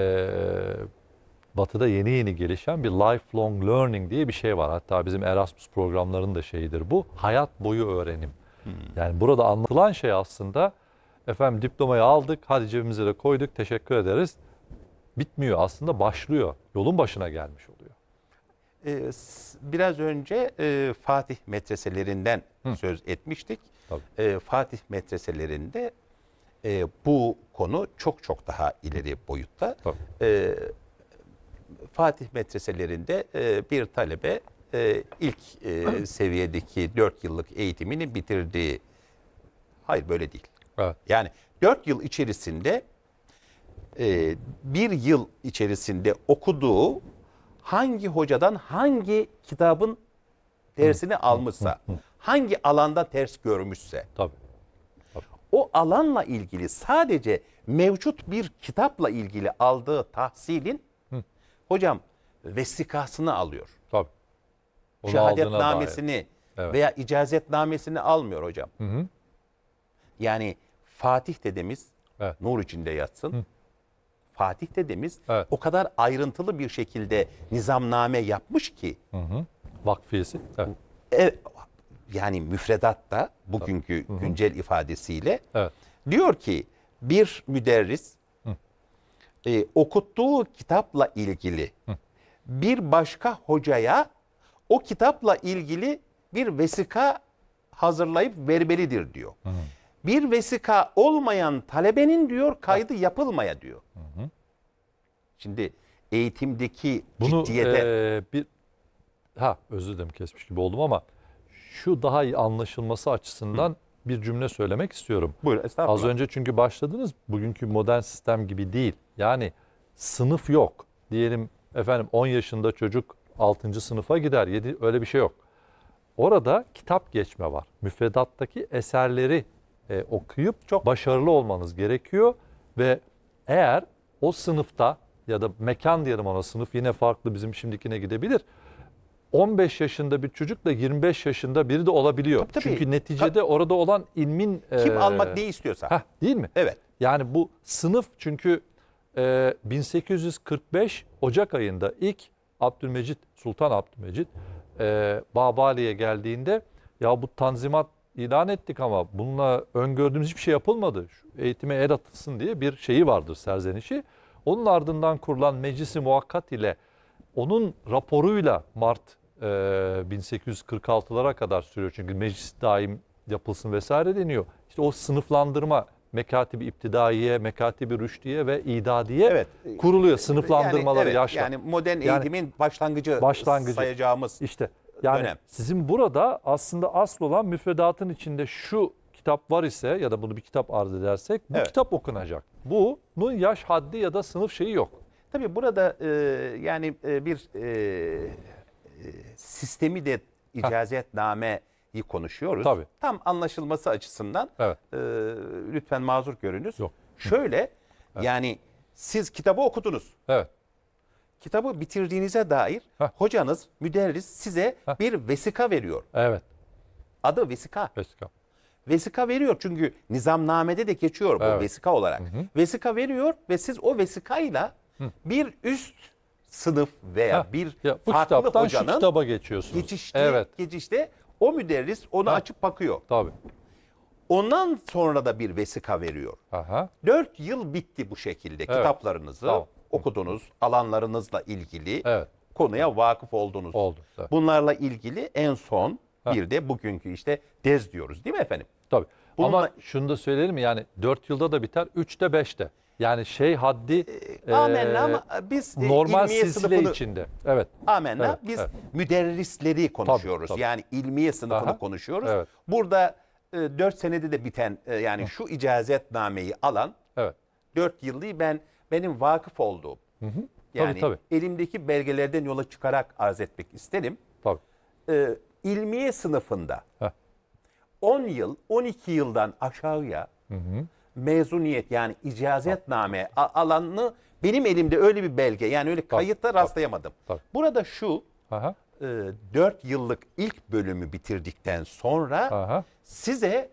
e, batıda yeni yeni gelişen bir lifelong learning diye bir şey var. Hatta bizim Erasmus programlarının da şeyidir bu. Hayat boyu öğrenim. Hmm. Yani burada anlatılan şey aslında efendim diplomayı aldık, hadi cebimize de koyduk, teşekkür ederiz. Bitmiyor aslında başlıyor. Yolun başına gelmiş oluyor. Ee, biraz önce e, Fatih metreselerinden Hı. söz etmiştik. Tabii. E, Fatih metreselerinde e, bu konu çok çok daha ileri boyutta. E, Fatih metreselerinde e, bir talebe e, ilk e, seviyedeki 4 yıllık eğitimini bitirdiği. Hayır böyle değil. Evet. Yani 4 yıl içerisinde e, bir yıl içerisinde okuduğu hangi hocadan hangi kitabın dersini almışsa, hangi alanda ters görmüşse. Tabii o alanla ilgili sadece mevcut bir kitapla ilgili aldığı tahsilin Hı. hocam vesikasını alıyor. Tabii. Onu Şehadetnamesini evet. veya icazetnamesini almıyor hocam. Hı hı. Yani Fatih dedemiz evet. nur içinde yatsın. Hı. Fatih dedemiz evet. o kadar ayrıntılı bir şekilde nizamname yapmış ki. Hı hı. Vakfiyesi. Evet. E, yani müfredatta bugünkü Hı-hı. güncel ifadesiyle evet. diyor ki bir müderris e, okuttuğu kitapla ilgili Hı. bir başka hocaya o kitapla ilgili bir vesika hazırlayıp vermelidir diyor. Hı. Bir vesika olmayan talebenin diyor kaydı yapılmaya diyor. Hı hı. Şimdi eğitimdeki Bunu, ciddiyete... E, bir... Ha özür dilerim kesmiş gibi oldum ama şu daha iyi anlaşılması açısından Hı. bir cümle söylemek istiyorum. Buyur estağfurullah. Az önce çünkü başladınız bugünkü modern sistem gibi değil. Yani sınıf yok. Diyelim efendim 10 yaşında çocuk 6. sınıfa gider. 7 öyle bir şey yok. Orada kitap geçme var. Müfredattaki eserleri e, okuyup çok başarılı olmanız gerekiyor ve eğer o sınıfta ya da mekan diyelim ona sınıf yine farklı bizim şimdikine gidebilir 15 yaşında bir çocukla 25 yaşında biri de olabiliyor. Tabii, tabii. Çünkü neticede tabii. orada olan ilmin... E, Kim e, almak ne istiyorsa. Heh, değil mi? Evet. Yani bu sınıf çünkü e, 1845 Ocak ayında ilk Abdülmecit, Sultan Abdülmecit e, Babali'ye geldiğinde ya bu tanzimat ilan ettik ama bununla öngördüğümüz hiçbir şey yapılmadı. Şu eğitime el atılsın diye bir şeyi vardır serzenişi. Onun ardından kurulan meclisi muhakkat ile onun raporuyla Mart 1846'lara e, kadar sürüyor. Çünkü meclis daim yapılsın vesaire deniyor. İşte o sınıflandırma mekatibi iptidaiye, mekatibi rüştiye ve idadiye evet. kuruluyor. Sınıflandırmaları yani, evet, yaşla. Yani modern yani, eğitimin başlangıcı, başlangıcı sayacağımız işte yani dönem. sizin burada aslında asıl olan müfredatın içinde şu kitap var ise ya da bunu bir kitap arz edersek bu evet. kitap okunacak. Bunun yaş haddi ya da sınıf şeyi yok. Tabii burada e, yani e, bir e, e, sistemi de icazetnameyi konuşuyoruz. Tabii. Tam anlaşılması açısından evet. e, lütfen mazur görünüz. Yok. Şöyle evet. yani siz kitabı okudunuz. Evet. Kitabı bitirdiğinize dair Heh. hocanız, müderris size Heh. bir vesika veriyor. Evet. Adı vesika. Vesika. Vesika veriyor çünkü nizamnamede de geçiyor evet. bu vesika olarak. Hı hı. Vesika veriyor ve siz o vesikayla hı. bir üst sınıf veya ha, bir ya, bu farklı kitaptan hocanın şu kitaba geçiyorsunuz. Geçişte, evet. geçişte o müderris onu ha. açıp bakıyor. Tabii. Ondan sonra da bir vesika veriyor. Aha. Dört yıl bitti bu şekilde evet. kitaplarınızı tamam. okudunuz, alanlarınızla ilgili evet. konuya vakıf oldunuz. Oldu. Evet. Bunlarla ilgili en son ha. bir de bugünkü işte dez diyoruz değil mi efendim? Tabii. Bununla... Ama şunu da söyleyelim yani dört yılda da biter, üçte beşte. Yani şey haddi e, amenna ama e, biz e, normal ilmiye silsile içinde. Evet. Amenna. Evet, biz evet. müderrisleri konuşuyoruz. Tabii, tabii. Yani ilmiye sınıfını Aha, konuşuyoruz. Evet. Burada e, 4 senede de biten e, yani Hı. şu icazetnameyi alan evet. 4 yıllığı ben benim vakıf olduğum. Hı hı. Yani tabii, tabii. elimdeki belgelerden yola çıkarak arz etmek isterim. Tabii. E, ilmiye sınıfında Heh. 10 yıl, 12 yıldan aşağıya hı hı mezuniyet yani icazetname alanını benim elimde öyle bir belge yani öyle kayıtta tabii, rastlayamadım. Tabii. Burada şu Aha. E, 4 yıllık ilk bölümü bitirdikten sonra Aha. size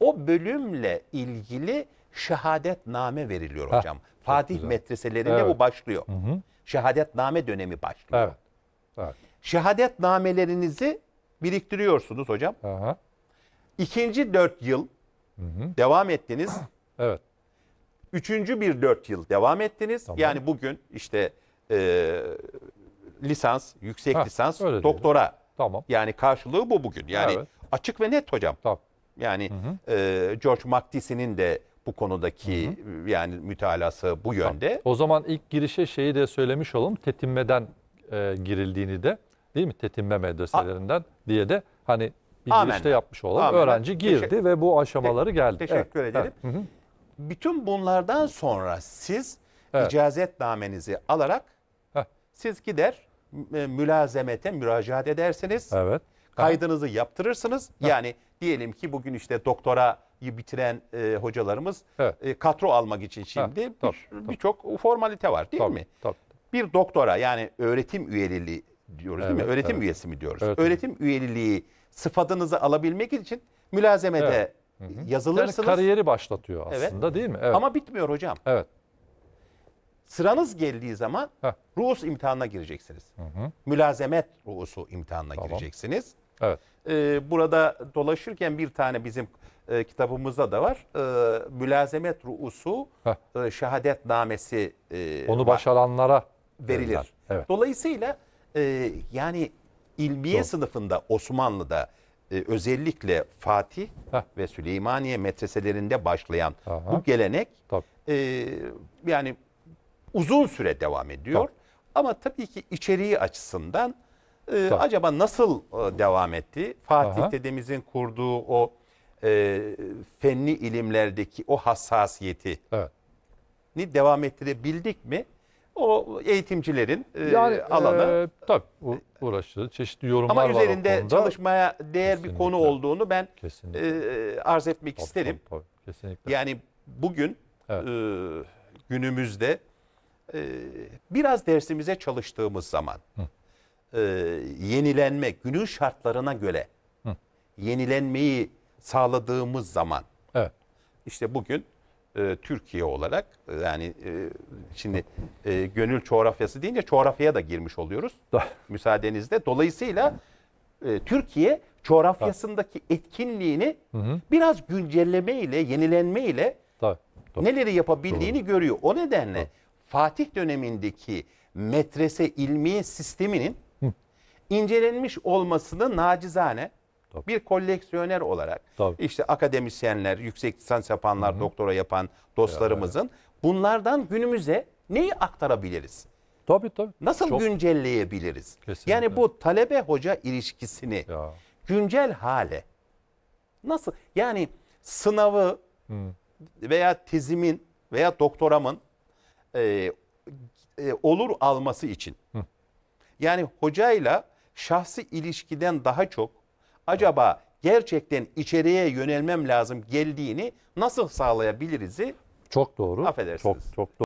o bölümle ilgili şehadetname veriliyor ha, hocam. Fatih güzel. metreselerinde evet. bu başlıyor. Hı hı. Şehadetname dönemi başlıyor. Evet. evet. Şehadetnamelerinizi biriktiriyorsunuz hocam. Aha. İkinci dört yıl hı hı. devam ettiniz. Evet. Üçüncü bir dört yıl devam ettiniz. Tamam. Yani bugün işte e, lisans, yüksek Heh, lisans, doktora. Diyelim. Tamam. Yani karşılığı bu bugün. Yani evet. açık ve net hocam. Tamam. Yani E, George McDissy'nin de bu konudaki hı hı. yani mütalası bu yönde. Tamam. O zaman ilk girişe şeyi de söylemiş olalım. Tetinmeden e, girildiğini de değil mi? Tetinme medreselerinden A diye de hani bir Amenna. girişte yapmış olalım. Amenna. Öğrenci girdi Teşekkür. ve bu aşamaları geldi. Teşekkür evet. ederim. Evet. Hı hı bütün bunlardan sonra siz evet. icazetnamenizi alarak Heh. siz gider e, mülazemete müracaat edersiniz. Evet. Kaydınızı Heh. yaptırırsınız. Heh. Yani diyelim ki bugün işte doktora'yı bitiren e, hocalarımız e, katro almak için şimdi birçok bir formalite var değil tabii, mi? Tabii. Bir doktora yani öğretim üyeliliği diyoruz evet, değil mi? Öğretim evet. üyesi mi diyoruz? Öğretim, öğretim üyeliliği sıfatınızı alabilmek için mülazemede evet Hı hı. Yazılırsınız. Yani kariyeri başlatıyor aslında evet. değil mi? Evet. Ama bitmiyor hocam. Evet. Sıranız geldiği zaman Heh. ruhus imtihanına gireceksiniz. Hı hı. Mülazemet ruhusu imtihanına tamam. gireceksiniz. Evet. Ee, burada dolaşırken bir tane bizim e, kitabımızda da var. E, mülazemet ruhusu Heh. e, şehadet namesi e, onu başaranlara verilir. Evet. Dolayısıyla e, yani ilmiye Doğru. sınıfında Osmanlı'da e, özellikle Fatih Heh. ve Süleymaniye metreselerinde başlayan Aha. bu gelenek e, yani uzun süre devam ediyor. Tabii. Ama tabii ki içeriği açısından e, acaba nasıl e, devam etti? Fatih Aha. dedemizin kurduğu o e, fenli ilimlerdeki o hassasiyeti evet. ni devam ettirebildik mi? O eğitimcilerin e, yani, e, alanı. E, tabii uğraştığı çeşitli yorumlar Ama var. Ama üzerinde çalışmaya değer kesinlikle. bir konu olduğunu ben e, arz etmek tabii, isterim. Tabii, tabii, kesinlikle. Yani bugün evet. e, günümüzde e, biraz dersimize çalıştığımız zaman e, yenilenme, günün şartlarına göre Hı. yenilenmeyi sağladığımız zaman evet. işte bugün e, Türkiye olarak e, yani e, şimdi e, gönül coğrafyası deyince coğrafyaya da girmiş oluyoruz müsaadenizle. Dolayısıyla e, Türkiye coğrafyasındaki etkinliğini hı hı. biraz güncelleme ile yenilenme ile neleri yapabildiğini doğru. görüyor. O nedenle doğru. Fatih dönemindeki metrese ilmiye sisteminin hı. incelenmiş olmasını nacizane Tabii. Bir koleksiyoner olarak Tabii. işte akademisyenler, yüksek lisans yapanlar, Hı-hı. doktora yapan dostlarımızın yani. bunlardan günümüze neyi aktarabiliriz? Tabii tabii. Nasıl Çok... güncelleyebiliriz? Kesinlikle. Yani bu talebe hoca ilişkisini ya. güncel hale nasıl yani sınavı Hı. veya tezimin veya doktoramın e, e, olur alması için. Hı. Yani hocayla şahsi ilişkiden daha çok acaba gerçekten içeriye yönelmem lazım geldiğini nasıl sağlayabiliriz? Çok doğru. affedersiniz. Çok çok doğru.